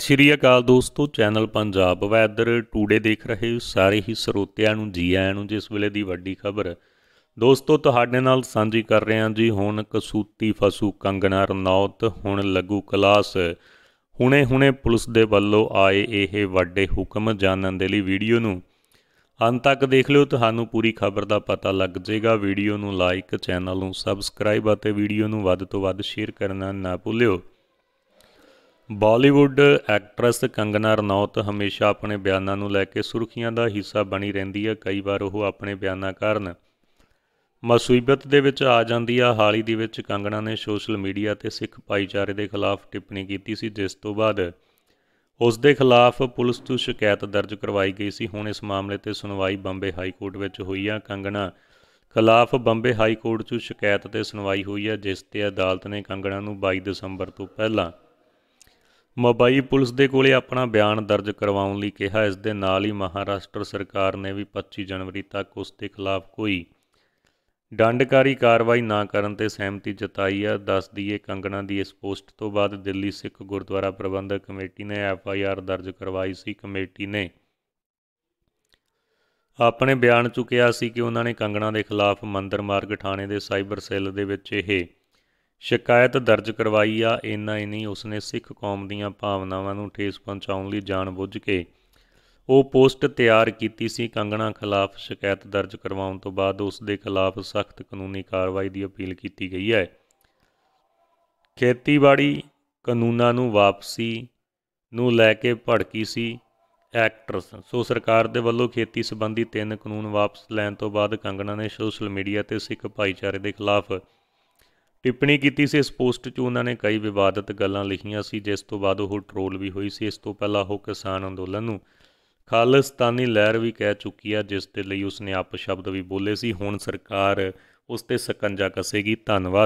ਸ੍ਰੀ ਅਕਾਲ ਦੋਸਤੋ channel Punjab weather today ਦੇਖ ਰਹੇ ਸਾਰੇ ਹੀ ਸਰੋਤਿਆਂ ਨੂੰ ਜੀ ਆਇਆਂ ਨੂੰ ਜਿਸ ਵੇਲੇ ਦੀ ਵੱਡੀ ਖਬਰ ਦੋਸਤੋ ਤੁਹਾਡੇ ਨਾਲ ਸਾਂਝੀ ਕਰ ਰਹੇ ਹਾਂ ਜੀ ਹੁਣ ਕਸੂਤੀ ਫਸੂ ਕੰਗਣਾ ਰਣੌਤ ਹੁਣ ਲੱਗੂ ਕਲਾਸ ਹੁਣੇ-ਹੁਣੇ ਪੁਲਿਸ ਦੇ ਵੱਲੋਂ ਆਏ ਇਹ ਵੱਡੇ ਹੁਕਮ ਜਾਣਨ ਦੇ ਲਈ ਵੀਡੀਓ ਨੂੰ ਅੰਤ ਤੱਕ ਦੇਖ ਲਿਓ ਤੁਹਾਨੂੰ ਪੂਰੀ ਖਬਰ ਦਾ ਪਤਾ ਲੱਗ ਜਾਏਗਾ ਵੀਡੀਓ ਨੂੰ ਲਾਈਕ ਚੈਨਲ ਨੂੰ ਸਬਸਕ੍ਰਾਈਬ ਅਤੇ ਵੀਡੀਓ ਨੂੰ ਵੱਧ ਤੋਂ ਵੱਧ ਸ਼ੇਅਰ ਕਰਨਾ ਨਾ ਭੁੱਲਿਓ ਬਾਲੀਵੁੱਡ ਐਕਟਰੈਸ ਕੰਗਨਾ ਰਣੌਤ ਹਮੇਸ਼ਾ ਆਪਣੇ ਬਿਆਨਾਂ ਨੂੰ ਲੈ ਕੇ ਸੁਰਖੀਆਂ ਦਾ ਹਿੱਸਾ ਬਣੀ ਰਹਿੰਦੀ ਹੈ ਕਈ ਵਾਰ ਉਹ ਆਪਣੇ ਬਿਆਨਾਂ ਕਾਰਨ ਮਸੂਈਬਤ ਦੇ ਵਿੱਚ ਆ ਜਾਂਦੀ ਆ ਹਾਲ ਹੀ ਦੇ ਵਿੱਚ ਕੰਗਣਾ ਨੇ ਸੋਸ਼ਲ ਮੀਡੀਆ ਤੇ ਸਿੱਖ ਭਾਈਚਾਰੇ ਦੇ ਖਿਲਾਫ ਟਿੱਪਣੀ ਕੀਤੀ ਸੀ ਜਿਸ ਤੋਂ ਬਾਅਦ ਉਸ ਦੇ ਖਿਲਾਫ ਪੁਲਿਸ ਤੋਂ ਸ਼ਿਕਾਇਤ ਦਰਜ ਕਰਵਾਈ ਗਈ ਸੀ ਹੁਣ ਇਸ ਮਾਮਲੇ ਤੇ ਸੁਣਵਾਈ ਬੰਬੇ ਹਾਈ ਕੋਰਟ ਵਿੱਚ ਹੋਈ ਆ ਕੰਗਣਾ ਖਿਲਾਫ ਬੰਬੇ ਹਾਈ ਕੋਰਟ 'ਚ ਸ਼ਿਕਾਇਤ ਤੇ ਸੁਣਵਾਈ ਹੋਈ ਆ ਜਿਸ ਤੇ ਅਦਾਲਤ ਨੇ ਕੰਗਣਾ ਨੂੰ 22 ਦਸੰਬਰ ਤੋਂ ਪਹਿਲਾਂ ਮਬਾਈ ਪੁਲਿਸ ਦੇ ਕੋਲੇ ਆਪਣਾ ਬਿਆਨ ਦਰਜ ਕਰਵਾਉਣ ਲਈ ਕਿਹਾ ਇਸ ਦੇ ਨਾਲ ਹੀ ਮਹਾਰਾਸ਼ਟਰ ਸਰਕਾਰ ਨੇ ਵੀ 25 ਜਨਵਰੀ ਤੱਕ ਉਸ ਦੇ ਖਿਲਾਫ ਕੋਈ ਡੰਡਕਾਰੀ ਕਾਰਵਾਈ ਨਾ ਕਰਨ ਤੇ ਸਹਿਮਤੀ ਜਤਾਈ ਹੈ ਦੱਸ ਦਈਏ ਕੰਗਣਾ ਦੀ ਇਸ ਪੋਸਟ ਤੋਂ ਬਾਅਦ ਦਿੱਲੀ ਸਿੱਖ ਗੁਰਦੁਆਰਾ ਪ੍ਰਬੰਧਕ ਕਮੇਟੀ ਨੇ ਐਫ ਆਈ ਆਰ ਦਰਜ ਕਰਵਾਈ ਸੀ ਕਮੇਟੀ ਨੇ ਆਪਣੇ ਬਿਆਨ ਚੁਕਿਆ ਸੀ ਕਿ ਉਹਨਾਂ ਨੇ ਕੰਗਣਾ ਦੇ ਖਿਲਾਫ ਮੰਦਰ ਮਾਰਗ ਥਾਣੇ ਦੇ ਸਾਈਬਰ ਸੈੱਲ ਦੇ ਵਿੱਚ ਇਹ ਸ਼ਿਕਾਇਤ ਦਰਜ ਕਰਵਾਈ ਆ ਇੰਨਾ ਹੀ ਨਹੀਂ ਉਸਨੇ ਸਿੱਖ ਕੌਮ ਦੀਆਂ ਭਾਵਨਾਵਾਂ ਨੂੰ ਠੇਸ ਪਹੁੰਚਾਉਣ ਲਈ ਜਾਣਬੁੱਝ ਕੇ ਉਹ ਪੋਸਟ ਤਿਆਰ ਕੀਤੀ ਸੀ ਕੰਗਣਾ ਖਿਲਾਫ ਸ਼ਿਕਾਇਤ ਦਰਜ ਕਰਵਾਉਣ ਤੋਂ ਬਾਅਦ ਉਸ ਦੇ ਖਿਲਾਫ ਸਖਤ ਕਾਨੂੰਨੀ ਕਾਰਵਾਈ ਦੀ ਅਪੀਲ ਕੀਤੀ ਗਈ ਹੈ ਖੇਤੀਬਾੜੀ ਕਾਨੂੰਨਾਂ ਨੂੰ ਵਾਪਸੀ ਨੂੰ ਲੈ ਕੇ ਭੜਕੀ ਸੀ ਐਕਟਰਸ ਸੋ ਸਰਕਾਰ ਦੇ ਵੱਲੋਂ ਖੇਤੀ ਸੰਬੰਧੀ ਤਿੰਨ ਕਾਨੂੰਨ ਵਾਪਸ ਲੈਣ ਤੋਂ ਬਾਅਦ ਕੰਗਣਾ ਨੇ ਸੋਸ਼ਲ ਮੀਡੀਆ ਤੇ ਸਿੱਖ ਭਾਈਚਾਰੇ ਦੇ ਖਿਲਾਫ ਟਿੱਪਣੀ ਕੀਤੀ ਸੀ ਇਸ ਪੋਸਟ 'ਚ ਉਹਨਾਂ ਨੇ ਕਈ ਵਿਵਾਦਤ ਗੱਲਾਂ ਲਿਖੀਆਂ ਸੀ ਜਿਸ ਤੋਂ ਬਾਅਦ ਉਹ ਟ੍ਰੋਲ ਵੀ ਹੋਈ ਸੀ ਇਸ ਤੋਂ ਪਹਿਲਾਂ ਉਹ ਕਿਸਾਨ ਅੰਦੋਲਨ ਨੂੰ ਖਾਲਿਸਤਾਨੀ ਲਹਿਰ ਵੀ ਕਹਿ ਚੁੱਕੀ ਆ ਜਿਸ ਦੇ ਲਈ ਉਸਨੇ ਆਪ ਸ਼ਬਦ ਵੀ ਬੋਲੇ ਸੀ ਹੁਣ ਸਰਕਾਰ ਉਸ ਤੇ ਸਕੰਜਾ ਕਸੇਗੀ ਧੰਨਵਾਦ